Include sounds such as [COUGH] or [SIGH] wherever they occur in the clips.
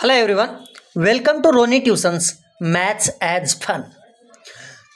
Hello everyone, welcome to Roni Tuitions Maths adds Fun.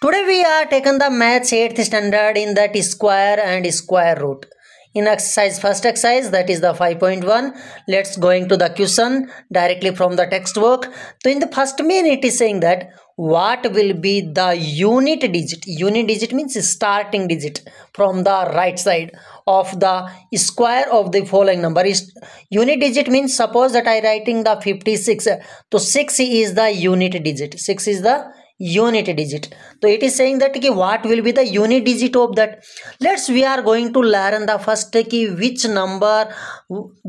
Today we are taking the Maths 8th standard in that square and square root. In exercise first exercise that is the 5.1, let's going to the question directly from the textbook. So in the first minute is saying that what will be the unit digit, unit digit means starting digit from the right side of the square of the following number is unit digit means suppose that i writing the 56 so 6 is the unit digit 6 is the unit digit so it is saying that what will be the unit digit of that let's we are going to learn the first ki, which number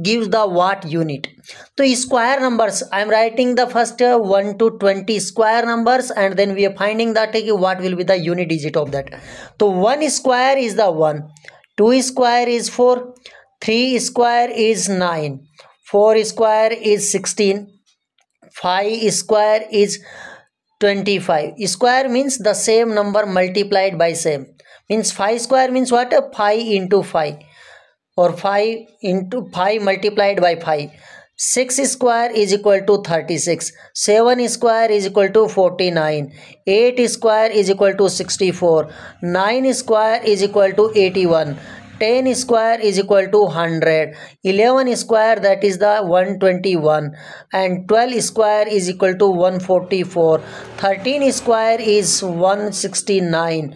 gives the what unit so square numbers i am writing the first 1 to 20 square numbers and then we are finding that what will be the unit digit of that so 1 square is the 1 2 square is 4, 3 square is 9, 4 square is 16, 5 square is 25. Square means the same number multiplied by same. Means 5 square means what? 5 into 5 or 5 into 5 multiplied by 5 6 square is equal to 36 7 square is equal to 49 8 square is equal to 64 9 square is equal to 81 10 square is equal to 100 11 square that is the 121 and 12 square is equal to 144 13 square is 169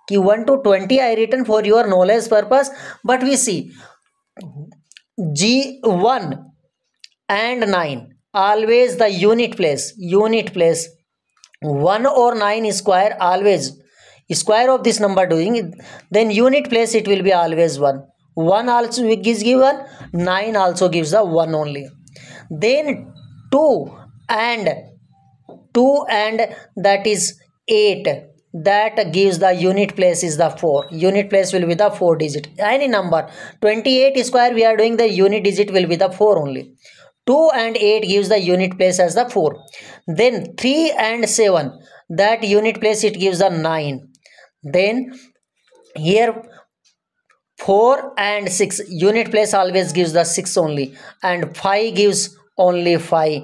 कि one two twenty I return for your knowledge purpose but we see G one and nine always the unit place unit place 1 or 9 square always square of this number doing then unit place it will be always 1 1 also gives one 9 also gives the 1 only then 2 and 2 and that is 8 that gives the unit place is the 4 unit place will be the 4 digit any number 28 square we are doing the unit digit will be the 4 only 2 and 8 gives the unit place as the 4 then 3 and 7 that unit place it gives the 9 then here 4 and 6 unit place always gives the 6 only and 5 gives only 5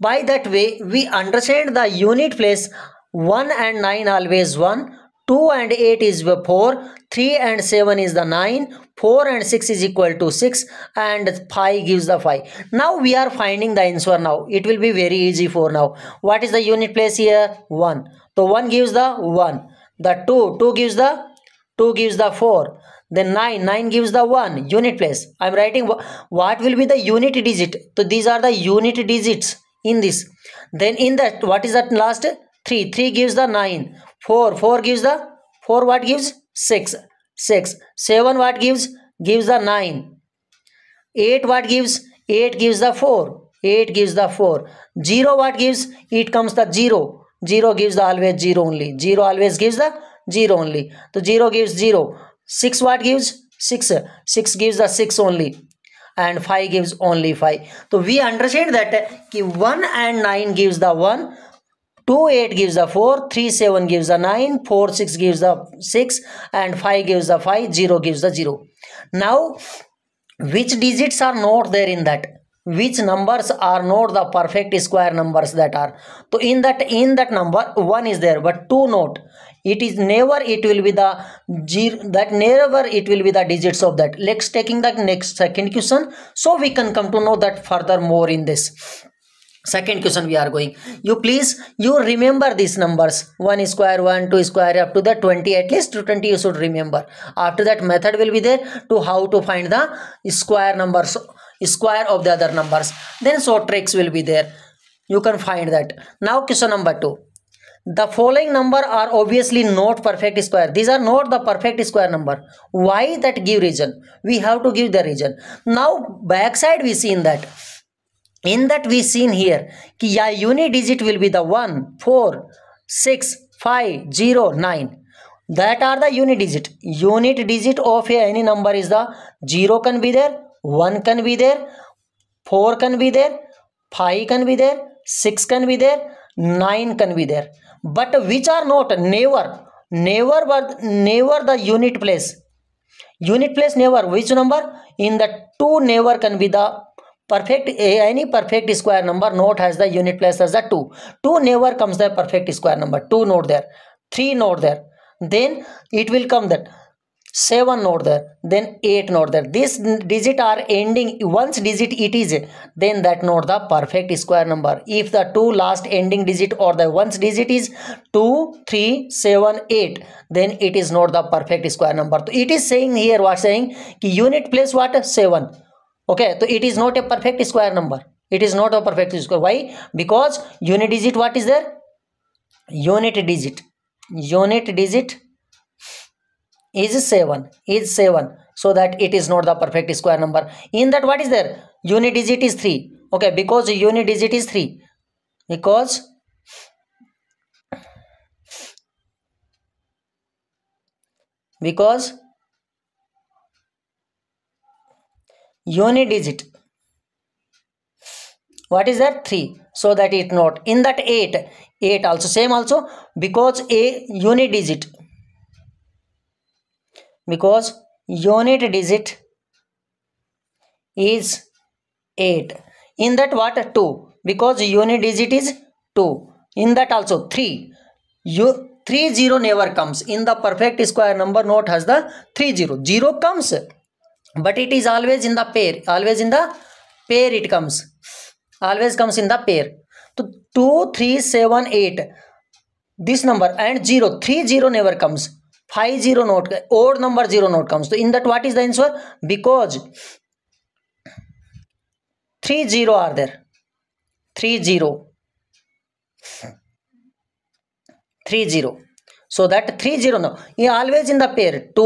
by that way we understand the unit place 1 and 9 always 1 2 and 8 is 4 3 and 7 is the 9 4 and 6 is equal to 6 and 5 gives the 5 now we are finding the answer now it will be very easy for now what is the unit place here 1 so 1 gives the 1 the 2 2 gives the 2 gives the 4 then 9 9 gives the 1 unit place i'm writing what will be the unit digit so these are the unit digits in this then in that what is that last three three gives the nine four four gives the four what gives six six seven what gives gives the nine eight what gives eight gives the four eight gives the four zero what gives it comes the zero zero gives the always zero only zero always gives the zero only तो zero gives zero six what gives six six gives the six only and five gives only five तो we understand that कि one and nine gives the one 2 8 gives the 4 3 7 gives the 9 4 6 gives the 6 and 5 gives the 5 0 gives the 0 now which digits are not there in that which numbers are not the perfect square numbers that are so in that in that number one is there but two not it is never it will be the that never it will be the digits of that let's taking the next second question so we can come to know that further more in this second question we are going you please you remember these numbers 1 square 1 2 square up to the 20 at least to 20 you should remember after that method will be there to how to find the square numbers square of the other numbers then so tricks will be there you can find that now question number 2 the following number are obviously not perfect square these are not the perfect square number why that give reason we have to give the reason now backside we see in that in that we seen here कि या unit digit will be the one four six five zero nine that are the unit digit unit digit of any number is the zero can be there one can be there four can be there five can be there six can be there nine can be there but which are not never never never the unit place unit place never which number in the two never can be the perfect any perfect square number note has the unit place as a 2 2 never comes the perfect square number 2 note there 3 note there then it will come that 7 node there then 8 node there this digit are ending once digit it is then that node the perfect square number if the two last ending digit or the once digit is 2 3 7 8 then it is not the perfect square number so it is saying here what saying ki unit place what 7 okay so it is not a perfect square number it is not a perfect square why because unit digit what is there unit digit unit digit is 7 is 7 so that it is not the perfect square number in that what is there unit digit is 3 okay because unit digit is 3 because because Unit digit. What is that? 3. So that it not. In that 8. 8 also same also. Because a unit digit. Because unit digit is 8. In that what? 2. Because unit digit is 2. In that also 3. You 3 0 never comes. In the perfect square number note has the 3 0. 0 comes. But it is always in the pair always in the pair it comes always comes in the pair तो two three seven eight this number and zero three zero never comes five zero not odd number zero not comes तो in that what is the answer because three zero are there three zero three zero so that 3 0 no always in the pair 2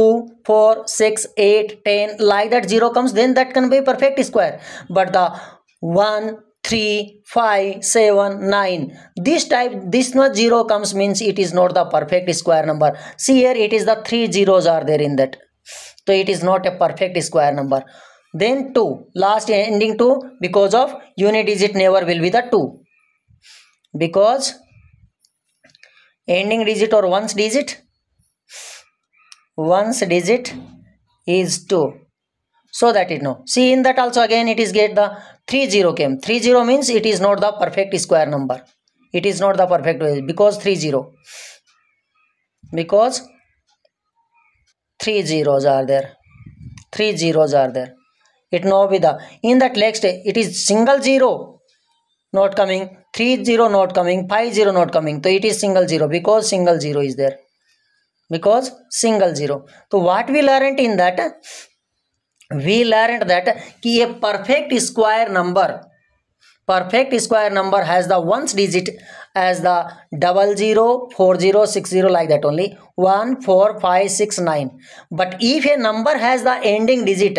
4 6 8 10 like that 0 comes then that can be perfect square but the 1 3 5 7 9 this type this not 0 comes means it is not the perfect square number see here it is the three zeros are there in that so it is not a perfect square number then 2 last ending 2 because of unit digit never will be the 2 because ending digit or ones digit ones digit is 2 so that it know see in that also again it is get the 3 0 came 3 0 means it is not the perfect square number it is not the perfect way because 3 0 because 3 zeros are there 3 zeros are there it now be the in that next it is single zero not coming Three zero not coming five zero not coming so it is single 0 because single 0 is there because single 0 so what we learned in that we learned that ki a perfect square number perfect square number has the ones digit as the double zero four zero six zero like that only one four five six nine but if a number has the ending digit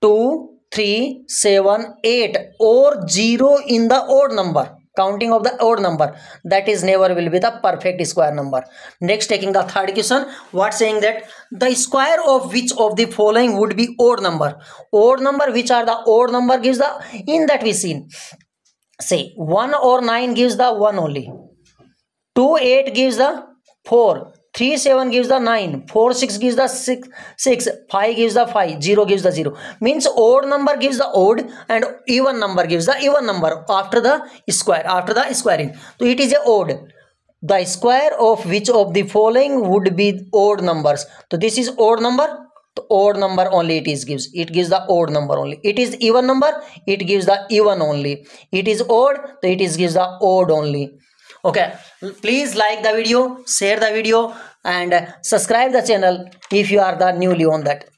two three seven eight or 0 in the odd number counting of the odd number that is never will be the perfect square number next taking the third question what saying that the square of which of the following would be odd number odd number which are the odd number gives the in that we seen say 1 or 9 gives the 1 only 2 8 gives the 4 3 7 gives the 9 4 6 gives the 6 6 5 gives the 5 0 gives the 0 means odd number gives the odd and even number gives the even number after the square after the squaring so it is a odd the square of which of the following would be odd numbers so this is odd number तो odd number only it is gives it gives the odd number only it is even number it gives the even only it is odd तो it is okay please like the video share the video and subscribe the channel if you are the newly on that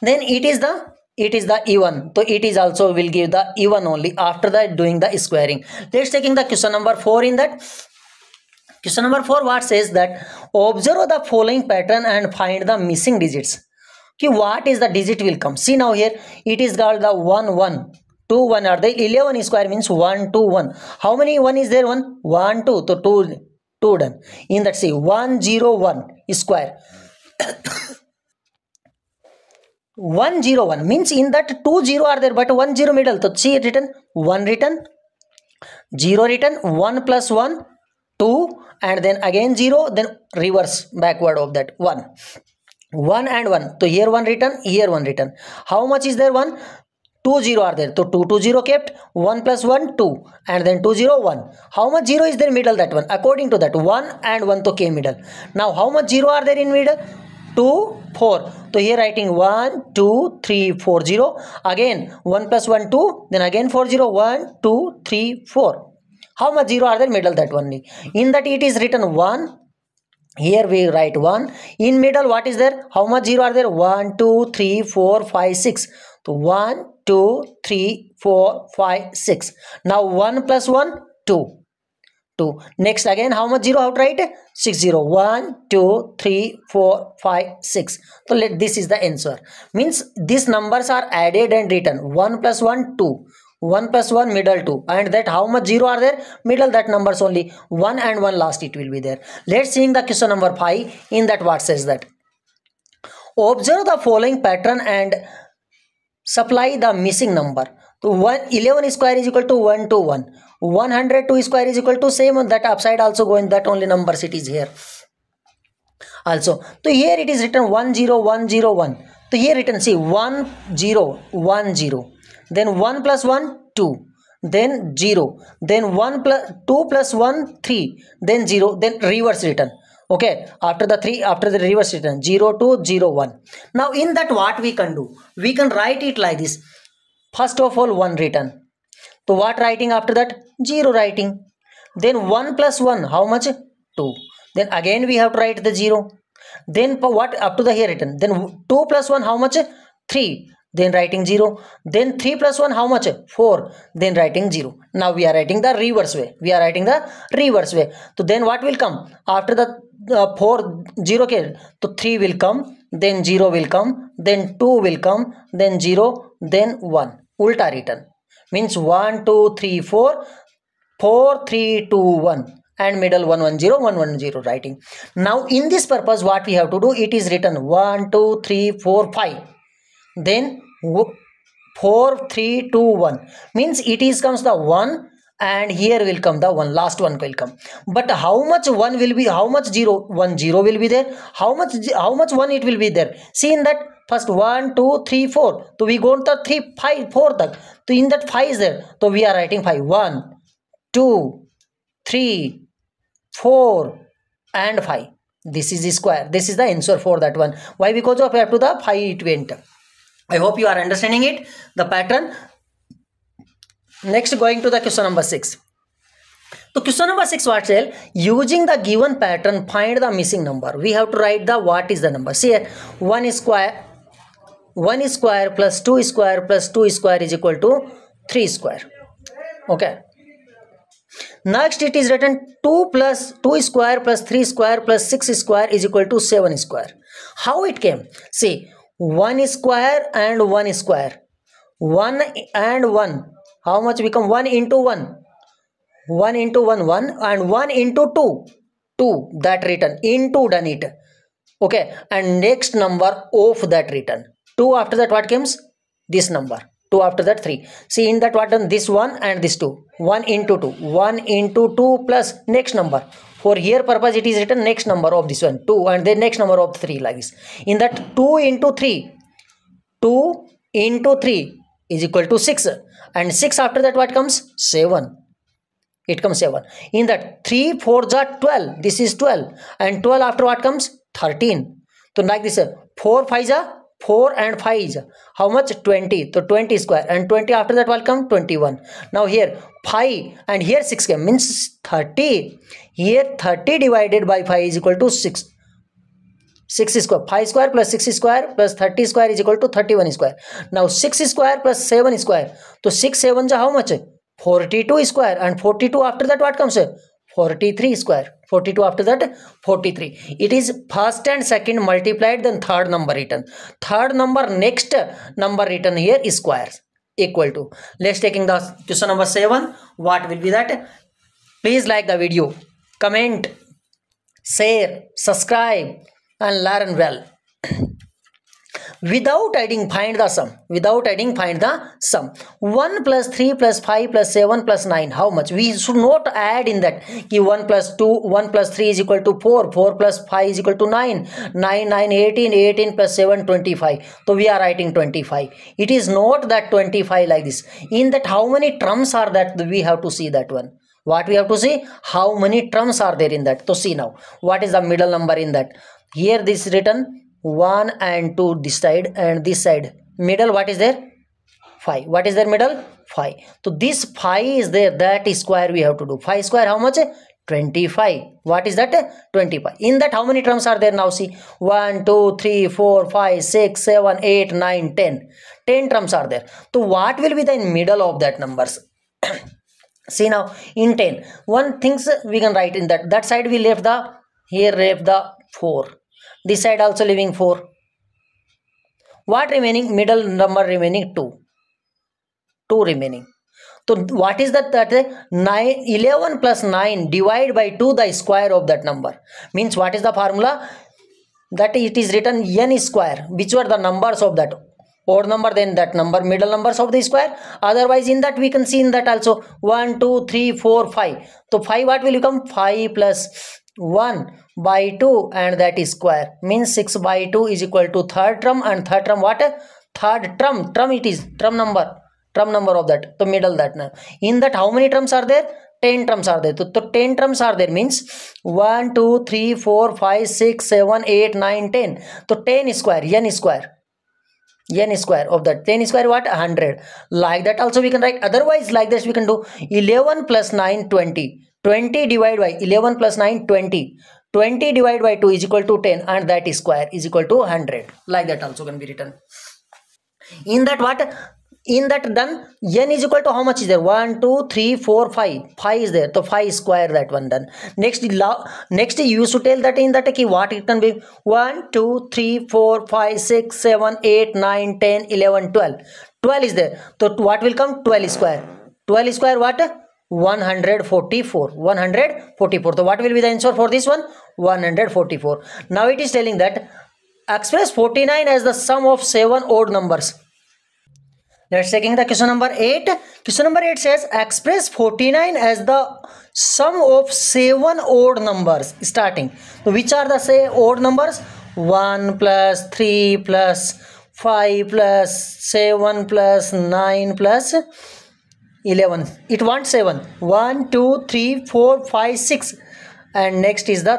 then it is the it is the even so it is also will give the even only after that doing the squaring let's taking the question number 4 in that question number 4 what says that observe the following pattern and find the missing digits okay what is the digit will come see now here it is called the 1 1 two one are the eleven square mean one two one how many one is there one one two तो two two done in that see one zero one square one zero one means in that two zero are there but one zero middle तो see return one return zero return one plus one two and then again zero then reverse backward of that one one and one तो here one return here one return how much is there one two zero are there so two two zero kept one plus one two and then two zero one how much zero is there middle that one according to that one and one to k middle now how much zero are there in middle two four so here writing one two three four zero again one plus one two then again four zero one two three four how much zero are there middle that one? in that it is written one here we write 1 in middle what is there how much zero are there 1 2 3 4 5 6 so 1 2, 3, 4, 5, 6. Now 1 plus 1, 2. 2. Next again, how much 0 outright? 6, 0. 1, 2, 3, 4, 5, 6. So let this is the answer. Means these numbers are added and written. 1 plus 1, 2. 1 plus 1 middle 2 and that how much 0 are there middle that numbers only 1 and 1 last it will be there let's seeing the question number 5 in that what says that observe the following pattern and supply the missing number तो one eleven square is equal to one two one one hundred two square is equal to same that upside also go in that only number it is here also तो here it is return one zero one zero one तो ये return see one zero one zero then one plus one two then zero then one plus two plus one three then zero then reverse return okay after the 3 after the reverse return 0 to 0 1 now in that what we can do we can write it like this first of all 1 return so what writing after that 0 writing then 1 plus 1 how much 2 then again we have to write the 0 then what up to the here written then 2 plus 1 how much 3 then writing 0 then 3 plus 1 how much 4 then writing 0 now we are writing the reverse way we are writing the reverse way so then what will come after the uh, 4 0 k so 3 will come then 0 will come then 2 will come then 0 then 1 ulta written means 1 2 3 4 4 3 2 1 and middle one one zero one one zero writing now in this purpose what we have to do it is written 1 2 3 4 5 then 4 3 2 1 means it is comes the 1 and here will come the one last one will come but how much one will be how much zero one zero will be there how much how much one it will be there see in that first one two three four so we go to three five four tak so in that five is there so we are writing five one two three four and five this is the square this is the answer for that one why because of after to the five it went I hope you are understanding it, the pattern. Next, going to the question number 6. So question number 6 what tell using the given pattern find the missing number we have to write the what is the number see here 1 square 1 square plus 2 square plus 2 square is equal to 3 square okay next it is written 2 plus 2 square plus 3 square plus 6 square is equal to 7 square how it came see 1 square and 1 square 1 and 1 how much become 1 into 1 1 into 1 1 and 1 into 2 2 that written into done it okay and next number of that written 2 after that what comes this number 2 after that 3 see in that what done this 1 and this 2 1 into 2 1 into 2 plus next number for here purpose it is written next number of this one 2 and then next number of 3 like this in that 2 into 3 2 into 3 is equal to 6 and 6 after that what comes 7 it comes 7 in that 3 4 are 12 this is 12 and 12 after what comes 13 so like this 4 5 are four and five is how much 20 so 20 square and 20 after that will come 21 now here 5 and here 6 came means 30 here 30 divided by 5 is equal to 6 6 square 5 square plus 6 square plus 30 square is equal to 31 square now 6 square plus 7 square so 6 7 how much 42 square and 42 after that what comes 43 square 42 after that 43 it is first and second multiplied then third number written third number next number written here is squares equal to let's taking the question number 7 what will be that please like the video comment share subscribe and learn well without adding find the sum without adding find the sum 1 plus 3 plus 5 plus 7 plus 9 how much we should not add in that ki 1 plus 2 1 plus 3 is equal to 4 4 plus 5 is equal to 9 9 9 18 18 plus 7 25 so we are writing 25 it is not that 25 like this in that how many trumps are that we have to see that one what we have to see how many trumps are there in that so see now what is the middle number in that here this is written 1 and 2 this side and this side middle what is there 5 what is there middle 5 so this 5 is there that square we have to do 5 square how much 25 what is that 25 in that how many terms are there now see 1 2 3 4 5 6 7 8 9 10 10 terms are there so what will be the middle of that numbers [CLEARS THROAT] see now in 10 one things we can write in that that side we left the here left the 4 this side also leaving 4 what remaining middle number remaining 2 2 remaining तो what is that nine eleven plus nine divide by two the square of that number means what is the formula that it is return n square which were the numbers of that odd number then that number middle numbers of the square otherwise in that we can see in that also 1 2 3 4 5 so 5 what will become 5 plus 1 by 2 and that is square means 6 by 2 is equal to third term and third term what third term term it is term number term number of that the middle that now in that how many terms are there 10 terms are there so, so 10 terms are there means 1 2 3 4 5 6 7 8 9 10 so 10 square n square n square of that 10 square what 100 like that also we can write otherwise like this we can do 11 plus 9 20 20 divided by 11 plus 9 20 20 divided by 2 is equal to 10 and that is square is equal to 100 like that also can be written in that what in that then n is equal to how much is there 1 2 3 4 5 5 is there so 5 square that one done next next you used to tell that in that key what it can be 1 2 3 4 5 6 7 8 9 10 11 12 12 is there so what will come 12 square 12 square what 144 144 so what will be the answer for this one 144 now it is telling that express 49 as the sum of seven odd numbers let's taking the question number 8 question number 8 says express 49 as the sum of seven odd numbers starting so which are the say odd numbers 1 plus 3 plus 5 plus 7 plus 9 plus 11 it wants 7 1 2 3 4 5 6 and next is the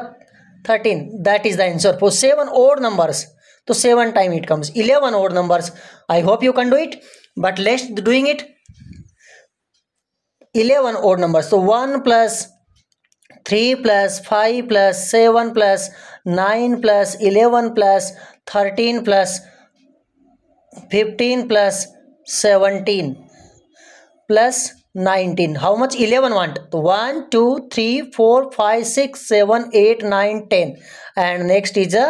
13 that is the answer for 7 odd numbers so 7 time it comes 11 odd numbers i hope you can do it but let's doing it 11 odd numbers so 1 plus 3 plus 5 plus 7 plus 9 plus 11 plus 13 plus 15 plus 17 plus nineteen how much eleven one two three four five six seven eight nine ten and next is a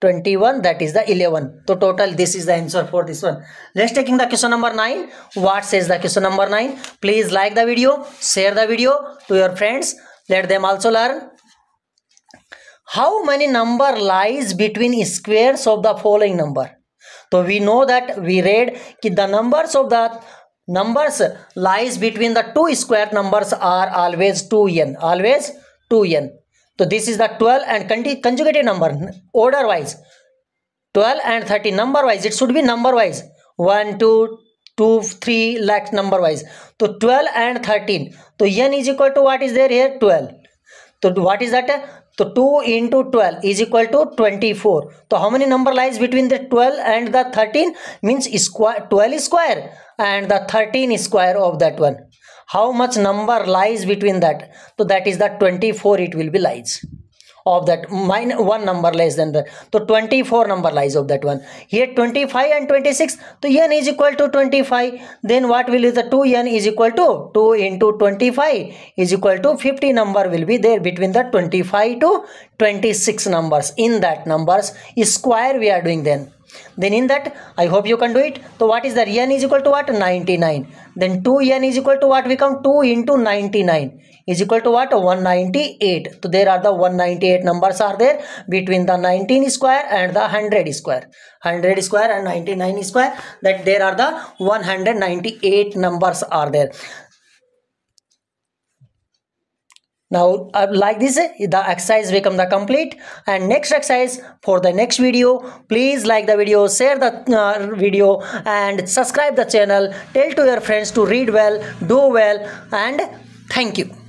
twenty one that is the eleven तो total this is the answer for this one let's taking the question number nine what's is the question number nine please like the video share the video to your friends let them also learn how many number lies between square of the following number तो we know that we read कि the numbers of the numbers lies between the two square numbers are always 2n always 2n so this is the 12 and conjugative number order wise 12 and 30 number wise it should be number wise 1 2 2 3 lakh number wise so 12 and 13 so n is equal to what is there here 12 तो what is that तो two into twelve is equal to twenty four तो how many number lies between the twelve and the thirteen means square twelve square and the thirteen square of that one how much number lies between that so that is the 24 it will be lies of that mine one number less than that so 24 number lies of that one here 25 and 26 so n is equal to 25 then what will be the 2n is equal to 2 into 25 is equal to 50 number will be there between the 25 to 26 numbers in that numbers square we are doing then then in that i hope you can do it so what is the n is equal to what 99 then 2n is equal to what we come 2 into 99 is equal to what 198 so there are the 198 numbers are there between the 19 square and the 100 square 100 square and 99 square that there are the 198 numbers are there now uh, like this the exercise become the complete and next exercise for the next video please like the video share the uh, video and subscribe the channel tell to your friends to read well do well and thank you